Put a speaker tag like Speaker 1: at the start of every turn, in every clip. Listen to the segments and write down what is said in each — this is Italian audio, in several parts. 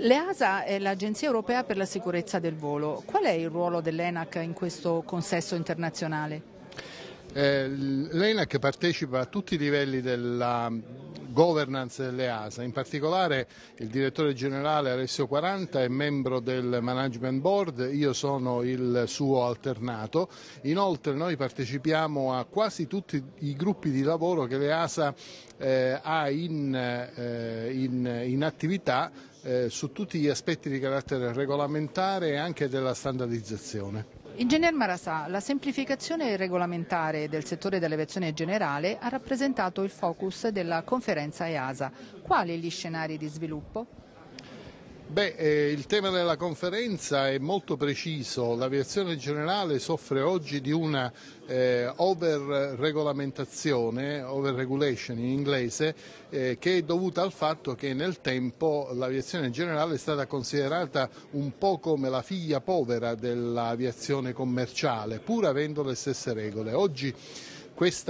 Speaker 1: L'EASA è l'Agenzia europea per la sicurezza del volo. Qual è il ruolo dell'ENAC in questo consesso internazionale?
Speaker 2: Eh, L'ENAC partecipa a tutti i livelli della governance delle ASA. In particolare il direttore generale Alessio 40 è membro del Management Board, io sono il suo alternato. Inoltre noi partecipiamo a quasi tutti i gruppi di lavoro che le ASA eh, ha in, eh, in, in attività eh, su tutti gli aspetti di carattere regolamentare e anche della standardizzazione.
Speaker 1: Ingegner Marasà, la semplificazione regolamentare del settore dell'aviazione generale ha rappresentato il focus della conferenza EASA. Quali gli scenari di sviluppo?
Speaker 2: Beh, eh, il tema della conferenza è molto preciso, l'aviazione generale soffre oggi di una eh, over-regulation in inglese, eh, che è dovuta al fatto che nel tempo l'aviazione generale è stata considerata un po' come la figlia povera dell'aviazione commerciale, pur avendo le stesse regole. Oggi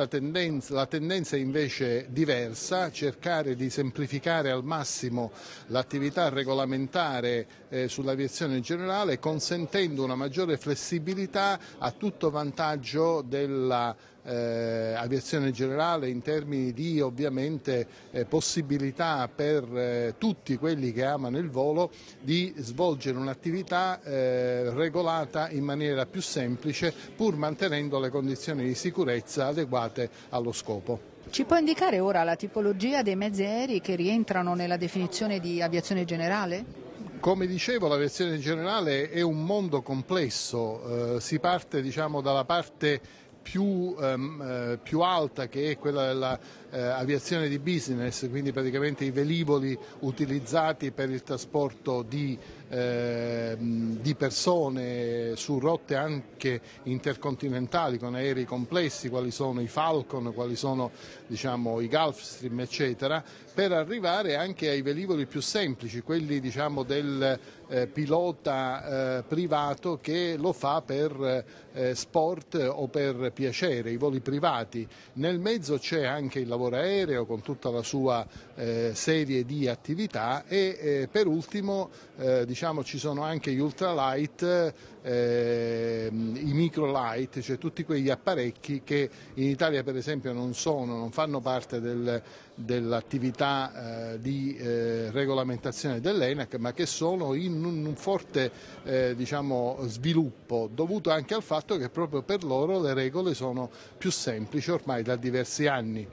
Speaker 2: tendenza, la tendenza è invece diversa, cercare di semplificare al massimo l'attività regolamentare eh, sull'aviazione generale consentendo una maggiore flessibilità a tutto vantaggio della eh, aviazione generale in termini di ovviamente eh, possibilità per eh, tutti quelli che amano il volo di svolgere un'attività eh, regolata in maniera più semplice pur mantenendo le condizioni di sicurezza adeguate allo scopo.
Speaker 1: Ci può indicare ora la tipologia dei mezzi aerei che rientrano nella definizione di aviazione generale?
Speaker 2: Come dicevo, l'aviazione generale è un mondo complesso, eh, si parte diciamo, dalla parte più, ehm, eh, più, alta che è quella dell'aviazione eh, di business, quindi praticamente i velivoli utilizzati per il trasporto di Ehm, di persone su rotte anche intercontinentali con aerei complessi, quali sono i Falcon, quali sono diciamo, i Gulfstream, eccetera, per arrivare anche ai velivoli più semplici, quelli diciamo, del eh, pilota eh, privato che lo fa per eh, sport o per piacere, i voli privati. Nel mezzo c'è anche il lavoro aereo con tutta la sua eh, serie di attività e eh, per ultimo diciamo, diciamo, ci sono anche gli ultralight, eh, i microlight, cioè tutti quegli apparecchi che in Italia per esempio non, sono, non fanno parte del, dell'attività eh, di eh, regolamentazione dell'ENAC ma che sono in un, un forte eh, diciamo, sviluppo dovuto anche al fatto che proprio per loro le regole sono più semplici ormai da diversi anni.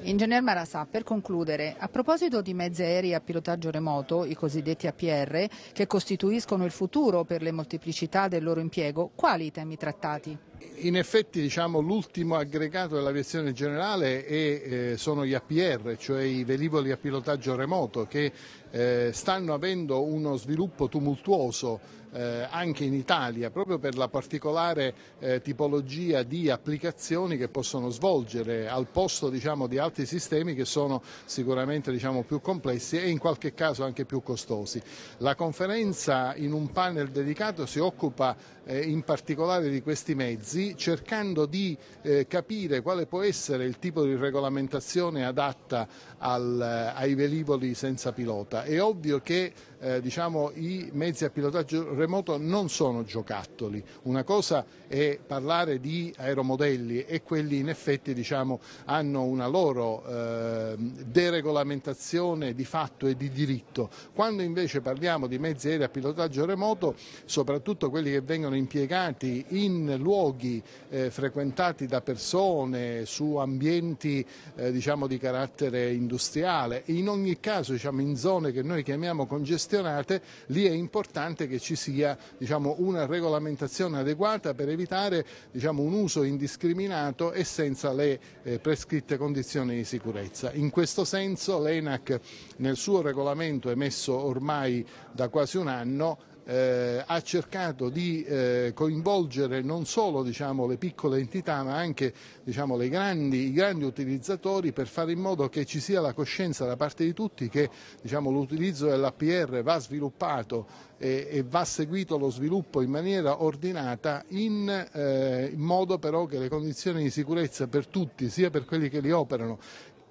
Speaker 1: Ingegner Marasà, per concludere, a proposito di mezzi aerei a pilotaggio remoto, i cosiddetti APR, che costituiscono il futuro per le molteplicità del loro impiego, quali i temi trattati?
Speaker 2: In effetti diciamo, l'ultimo aggregato dell'aviazione generale è, eh, sono gli APR, cioè i velivoli a pilotaggio remoto che eh, stanno avendo uno sviluppo tumultuoso eh, anche in Italia proprio per la particolare eh, tipologia di applicazioni che possono svolgere al posto diciamo, di altri sistemi che sono sicuramente diciamo, più complessi e in qualche caso anche più costosi. La conferenza in un panel dedicato si occupa eh, in particolare di questi mezzi mezzi cercando di eh, capire quale può essere il tipo di regolamentazione adatta al, eh, ai velivoli senza pilota. È ovvio che eh, diciamo, i mezzi a pilotaggio remoto non sono giocattoli. Una cosa è parlare di aeromodelli e quelli in effetti diciamo, hanno una loro eh, deregolamentazione di fatto e di diritto. Quando invece parliamo di mezzi aerei a pilotaggio remoto, soprattutto quelli che vengono impiegati in luoghi luoghi eh, frequentati da persone, su ambienti eh, diciamo, di carattere industriale. In ogni caso diciamo, in zone che noi chiamiamo congestionate lì è importante che ci sia diciamo, una regolamentazione adeguata per evitare diciamo, un uso indiscriminato e senza le eh, prescritte condizioni di sicurezza. In questo senso l'ENAC nel suo regolamento emesso ormai da quasi un anno eh, ha cercato di eh, coinvolgere non solo diciamo, le piccole entità ma anche diciamo, grandi, i grandi utilizzatori per fare in modo che ci sia la coscienza da parte di tutti che diciamo, l'utilizzo dell'APR va sviluppato e, e, va seguito lo sviluppo in maniera ordinata in, eh, in modo però che le condizioni di sicurezza per tutti, sia per quelli che li operano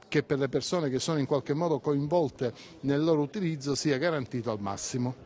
Speaker 2: che per le persone che sono in qualche modo coinvolte nel loro utilizzo sia garantito al massimo.